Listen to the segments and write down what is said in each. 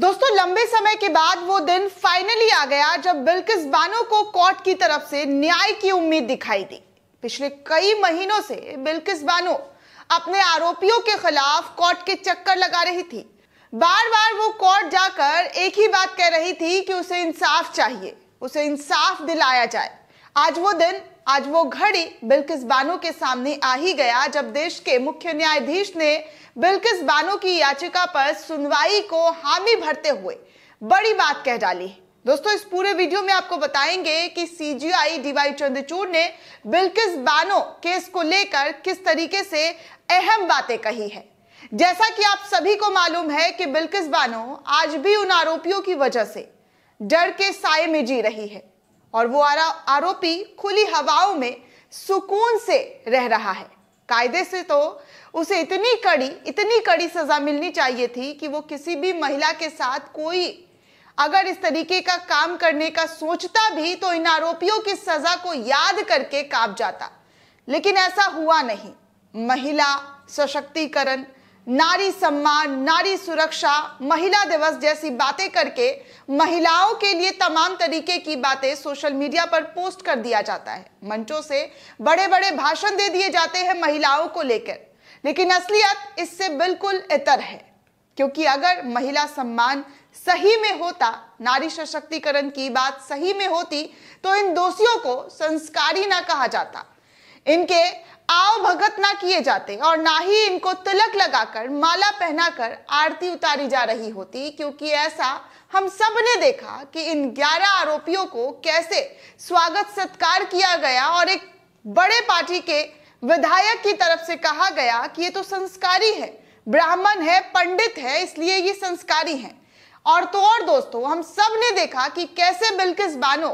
दोस्तों लंबे समय के बाद वो दिन फाइनली आ गया जब बिल्किस बानो को कोर्ट की तरफ से न्याय की उम्मीद दिखाई दी पिछले कई महीनों से बिल्किस बानो अपने आरोपियों के खिलाफ कोर्ट के चक्कर लगा रही थी बार बार वो कोर्ट जाकर एक ही बात कह रही थी कि उसे इंसाफ चाहिए उसे इंसाफ दिलाया जाए आज वो दिन आज वो घड़ी बिल्किस बानो के सामने आ ही गया जब देश के मुख्य न्यायाधीश ने बिल्किस बानो की याचिका पर सुनवाई को हामी भरते हुए बड़ी बात कह डाली दोस्तों इस पूरे वीडियो में आपको बताएंगे कि सीजीआई डीवाई चंद्रचूड़ ने बिल्किस बानो केस को लेकर किस तरीके से अहम बातें कही है जैसा कि आप सभी को मालूम है कि बिल्किस बानो आज भी उन आरोपियों की वजह से डर के साय में जी रही है और वो आरोपी खुली हवाओं में सुकून से रह रहा है कायदे से तो उसे इतनी कड़ी इतनी कड़ी सजा मिलनी चाहिए थी कि वो किसी भी महिला के साथ कोई अगर इस तरीके का काम करने का सोचता भी तो इन आरोपियों की सजा को याद करके काप जाता लेकिन ऐसा हुआ नहीं महिला सशक्तिकरण नारी सम्मान नारी सुरक्षा महिला दिवस जैसी बातें करके महिलाओं के लिए तमाम तरीके की बातें सोशल मीडिया पर पोस्ट कर दिया जाता है मंचों से बड़े बड़े भाषण दे दिए जाते हैं महिलाओं को लेकर लेकिन असलियत इससे बिल्कुल इतर है क्योंकि अगर महिला सम्मान सही में होता नारी सशक्तिकरण की बात सही में होती तो इन दोषियों को संस्कारी ना कहा जाता इनके आव भगत ना किए जाते और ना ही इनको तिलक लगाकर माला पहनाकर आरती उतारी जा रही होती क्योंकि ऐसा हम सब ने देखा कि इन 11 आरोपियों को कैसे स्वागत सत्कार किया गया और एक बड़े पार्टी के विधायक की तरफ से कहा गया कि ये तो संस्कारी है ब्राह्मण है पंडित है इसलिए ये संस्कारी है और तो और दोस्तों हम सब ने देखा कि कैसे बिल्किस बानो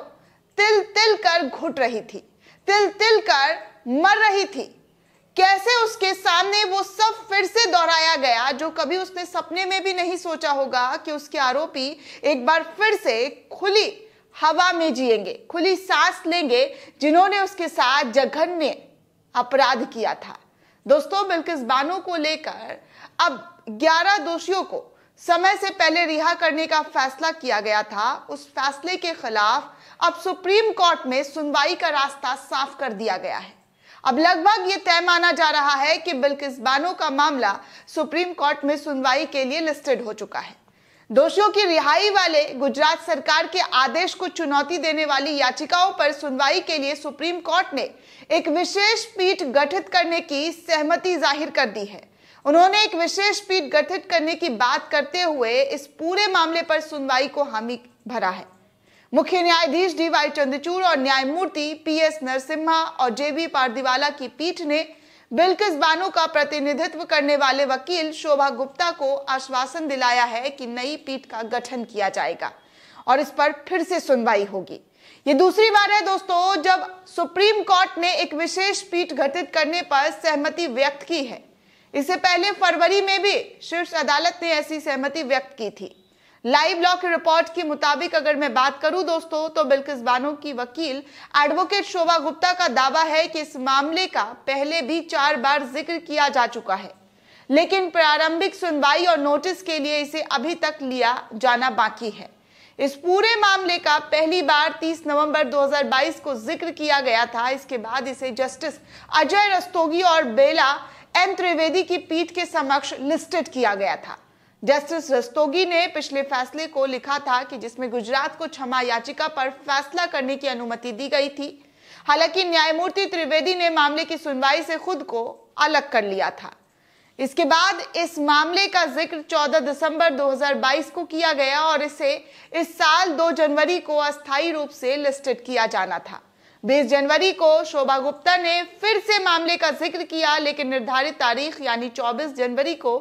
तिल तिल कर घुट रही थी तिल तिल कर मर रही थी कैसे उसके सामने वो सब फिर से दोहराया गया जो कभी उसने सपने में भी नहीं सोचा होगा कि उसके आरोपी एक बार फिर से खुली हवा में जिएंगे खुली सांस लेंगे जिन्होंने उसके साथ जघन्य अपराध किया था दोस्तों बिल्किस बानो को लेकर अब 11 दोषियों को समय से पहले रिहा करने का फैसला किया गया था उस फैसले के खिलाफ अब सुप्रीम कोर्ट में सुनवाई का रास्ता साफ कर दिया गया है अब लगभग ये तय माना जा रहा है कि बिल्किस बानो का मामला सुप्रीम कोर्ट में सुनवाई के लिए लिस्टेड हो चुका है दोषियों की रिहाई वाले गुजरात सरकार के आदेश को चुनौती देने वाली याचिकाओं पर सुनवाई के लिए सुप्रीम कोर्ट ने एक विशेष पीठ गठित करने की सहमति जाहिर कर दी है उन्होंने एक विशेष पीठ गठित करने की बात करते हुए इस पूरे मामले पर सुनवाई को हामी भरा है मुख्य न्यायाधीश डी वाई चंद्रचूड़ और न्यायमूर्ति पी एस नरसिम्हा और जे बी पारदीवाला की पीठ ने बिल्किस बानो का प्रतिनिधित्व करने वाले वकील शोभा गुप्ता को आश्वासन दिलाया है कि नई पीठ का गठन किया जाएगा और इस पर फिर से सुनवाई होगी ये दूसरी बार है दोस्तों जब सुप्रीम कोर्ट ने एक विशेष पीठ गठित करने पर सहमति व्यक्त की है इससे पहले फरवरी में भी शीर्ष अदालत ने ऐसी सहमति व्यक्त की थी लाइव लॉ की रिपोर्ट के मुताबिक अगर मैं बात करूं दोस्तों तो बिल्किस बानो की वकील एडवोकेट शोभा गुप्ता का दावा है कि इस मामले का पहले भी चार बार जिक्र किया जा चुका है लेकिन प्रारंभिक सुनवाई और नोटिस के लिए इसे अभी तक लिया जाना बाकी है इस पूरे मामले का पहली बार 30 नवंबर 2022 को जिक्र किया गया था इसके बाद इसे जस्टिस अजय रस्तोगी और बेला एन त्रिवेदी की पीठ के समक्ष लिस्टेड किया गया था जस्टिस रस्तोगी ने पिछले फैसले को लिखा था कि जिसमें गुजरात को क्षमा याचिका पर फैसला करने की अनुमति दी गई थी हालांकि न्यायमूर्ति त्रिवेदी ने मामले की सुनवाई से खुद को अलग कर लिया था इसके बाद इस मामले का जिक्र 14 दिसंबर 2022 को किया गया और इसे इस साल 2 जनवरी को अस्थायी रूप से लिस्टेड किया जाना था 20 जनवरी को शोभा गुप्ता ने फिर से मामले का जिक्र किया लेकिन निर्धारित तारीख यानी 24 जनवरी को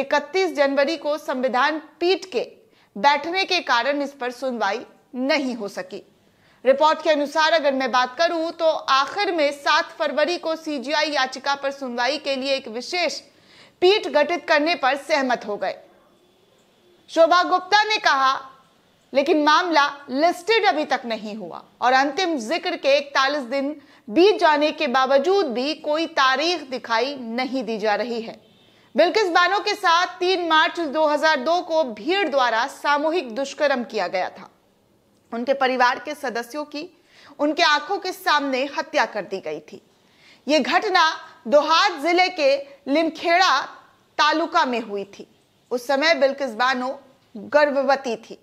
31 जनवरी को संविधान पीठ के बैठने के कारण इस पर सुनवाई नहीं हो सकी रिपोर्ट के अनुसार अगर मैं बात करूं तो आखिर में 7 फरवरी को सीजीआई याचिका पर सुनवाई के लिए एक विशेष पीठ गठित करने पर सहमत हो गए शोभा गुप्ता ने कहा लेकिन मामला लिस्टेड अभी तक नहीं हुआ और अंतिम जिक्र के इकतालीस दिन बीत जाने के बावजूद भी कोई तारीख दिखाई नहीं दी जा रही है बिल्किस बानो के साथ 3 मार्च 2002 को भीड़ द्वारा सामूहिक दुष्कर्म किया गया था उनके परिवार के सदस्यों की उनके आंखों के सामने हत्या कर दी गई थी ये घटना दोहात जिले के लिमखेड़ा तालुका में हुई थी उस समय बिल्किस बानो गर्भवती थी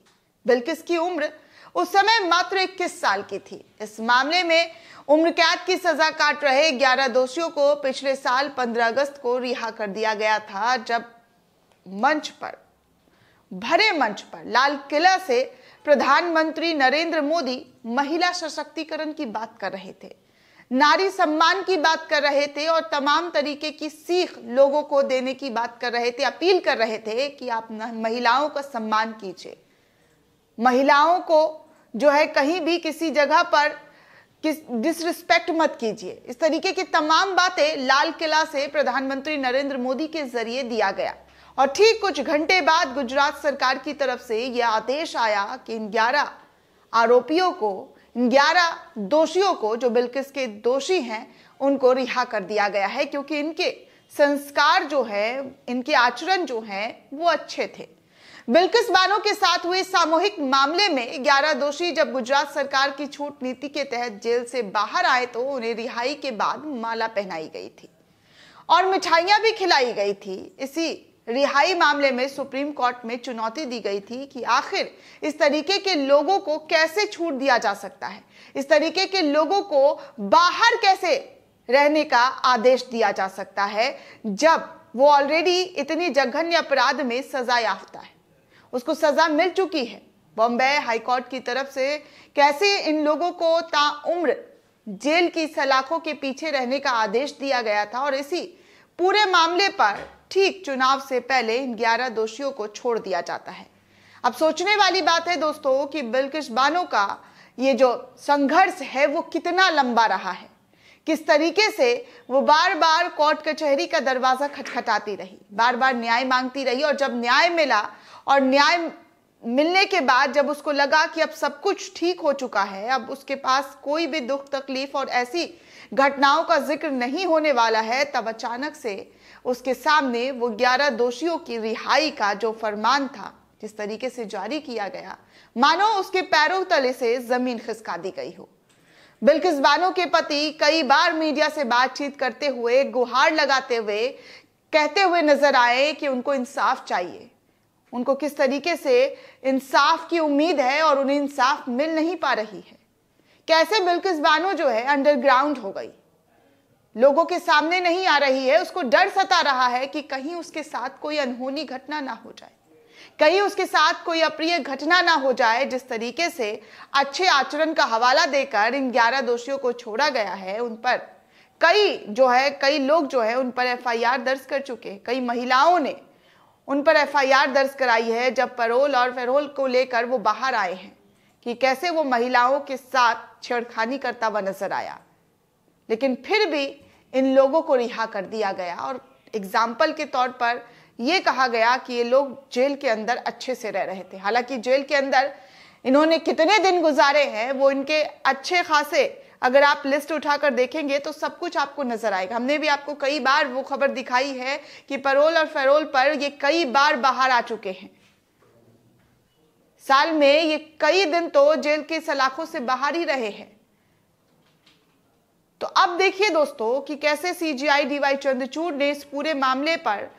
बिल्किस की उम्र उस समय मात्र इक्कीस साल की थी इस मामले में उम्र कैद की सजा काट रहे 11 दोषियों को पिछले साल 15 अगस्त को रिहा कर दिया गया था जब मंच पर भरे मंच पर लाल किला से प्रधानमंत्री नरेंद्र मोदी महिला सशक्तिकरण की बात कर रहे थे नारी सम्मान की बात कर रहे थे और तमाम तरीके की सीख लोगों को देने की बात कर रहे थे अपील कर रहे थे कि आप महिलाओं का सम्मान कीजिए महिलाओं को जो है कहीं भी किसी जगह पर किस डिसरिस्पेक्ट मत कीजिए इस तरीके की तमाम बातें लाल किला से प्रधानमंत्री नरेंद्र मोदी के जरिए दिया गया और ठीक कुछ घंटे बाद गुजरात सरकार की तरफ से यह आदेश आया कि इन ग्यारह आरोपियों को इन ग्यारह दोषियों को जो बिल्किस के दोषी हैं उनको रिहा कर दिया गया है क्योंकि इनके संस्कार जो है इनके आचरण जो है वो अच्छे थे बिल्किस बानो के साथ हुए सामूहिक मामले में 11 दोषी जब गुजरात सरकार की छूट नीति के तहत जेल से बाहर आए तो उन्हें रिहाई के बाद माला पहनाई गई थी और मिठाइयां भी खिलाई गई थी इसी रिहाई मामले में सुप्रीम कोर्ट में चुनौती दी गई थी कि आखिर इस तरीके के लोगों को कैसे छूट दिया जा सकता है इस तरीके के लोगों को बाहर कैसे रहने का आदेश दिया जा सकता है जब वो ऑलरेडी इतनी जघन्य अपराध में सजा याफ्ता है उसको सजा मिल चुकी है बॉम्बे हाईकोर्ट की तरफ से कैसे इन लोगों को ताउम्र जेल की सलाखों के पीछे रहने का आदेश दिया गया था और इसी पूरे मामले पर ठीक चुनाव से पहले इन ग्यारह दोषियों को छोड़ दिया जाता है अब सोचने वाली बात है दोस्तों कि बिल्किश बानो का ये जो संघर्ष है वो कितना लंबा रहा है किस तरीके से वो बार बार कोर्ट कचहरी का दरवाज़ा खटखटाती रही बार बार न्याय मांगती रही और जब न्याय मिला और न्याय मिलने के बाद जब उसको लगा कि अब सब कुछ ठीक हो चुका है अब उसके पास कोई भी दुख तकलीफ और ऐसी घटनाओं का जिक्र नहीं होने वाला है तब अचानक से उसके सामने वो ग्यारह दोषियों की रिहाई का जो फरमान था जिस तरीके से जारी किया गया मानो उसके पैरों तले से जमीन खिसका दी गई हो बिल्किस बानो के पति कई बार मीडिया से बातचीत करते हुए गुहार लगाते हुए कहते हुए नजर आए कि उनको इंसाफ चाहिए उनको किस तरीके से इंसाफ की उम्मीद है और उन्हें इंसाफ मिल नहीं पा रही है कैसे बिल्किस बानो जो है अंडरग्राउंड हो गई लोगों के सामने नहीं आ रही है उसको डर सता रहा है कि कहीं उसके साथ कोई अनहोनी घटना ना हो जाए कहीं उसके साथ कोई अप्रिय घटना ना हो जाए जिस तरीके से अच्छे आचरण का हवाला देकर इन ग्यारह दोषियों को छोड़ा गया है उन पर कई जो है कई लोग जो है उन पर एफआईआर दर्ज कर चुके हैं कई महिलाओं ने उन पर एफआईआर दर्ज कराई है जब परोल और फेरोल को लेकर वो बाहर आए हैं कि कैसे वो महिलाओं के साथ छेड़खानी करता हुआ नजर आया लेकिन फिर भी इन लोगों को रिहा कर दिया गया और एग्जाम्पल के तौर पर ये कहा गया कि ये लोग जेल के अंदर अच्छे से रह रहे थे हालांकि जेल के अंदर इन्होंने कितने दिन गुजारे हैं वो इनके अच्छे खासे अगर आप लिस्ट उठाकर देखेंगे तो सब कुछ आपको नजर आएगा हमने भी आपको कई बार वो खबर दिखाई है कि परोल और फेरोल पर ये कई बार बाहर आ चुके हैं साल में ये कई दिन तो जेल के सलाखों से बाहर ही रहे हैं तो अब देखिए दोस्तों कि कैसे सीजीआई डीवाई चंद्रचूड़ ने इस पूरे मामले पर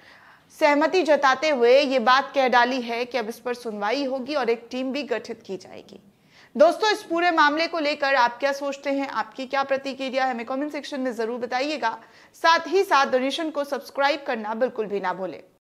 सहमति जताते हुए ये बात कह डाली है कि अब इस पर सुनवाई होगी और एक टीम भी गठित की जाएगी दोस्तों इस पूरे मामले को लेकर आप क्या सोचते हैं आपकी क्या प्रतिक्रिया है हमें कमेंट सेक्शन में जरूर बताइएगा साथ ही साथ डोनेशन को सब्सक्राइब करना बिल्कुल भी ना भूलें